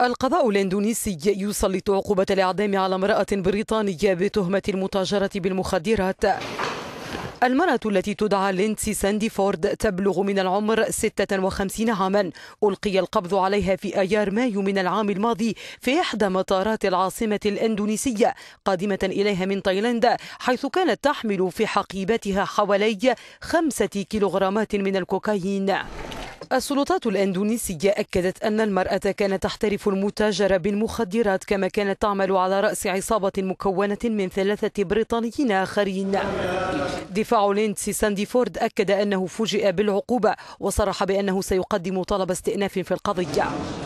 القضاء الاندونيسي يسلط عقوبة الإعدام على امرأة بريطانية بتهمة المتاجرة بالمخدرات المرأة التي تدعى لينسي ساندي فورد تبلغ من العمر 56 عاما ألقي القبض عليها في أيار مايو من العام الماضي في إحدى مطارات العاصمة الإندونيسية قادمة إليها من تايلاند حيث كانت تحمل في حقيبتها حوالي خمسة كيلوغرامات من الكوكايين السلطات الأندونيسية أكدت أن المرأة كانت تحترف المتاجرة بالمخدرات كما كانت تعمل على رأس عصابة مكونة من ثلاثة بريطانيين آخرين دفاع لينتسي ساندي فورد أكد أنه فوجئ بالعقوبة وصرح بأنه سيقدم طلب استئناف في القضية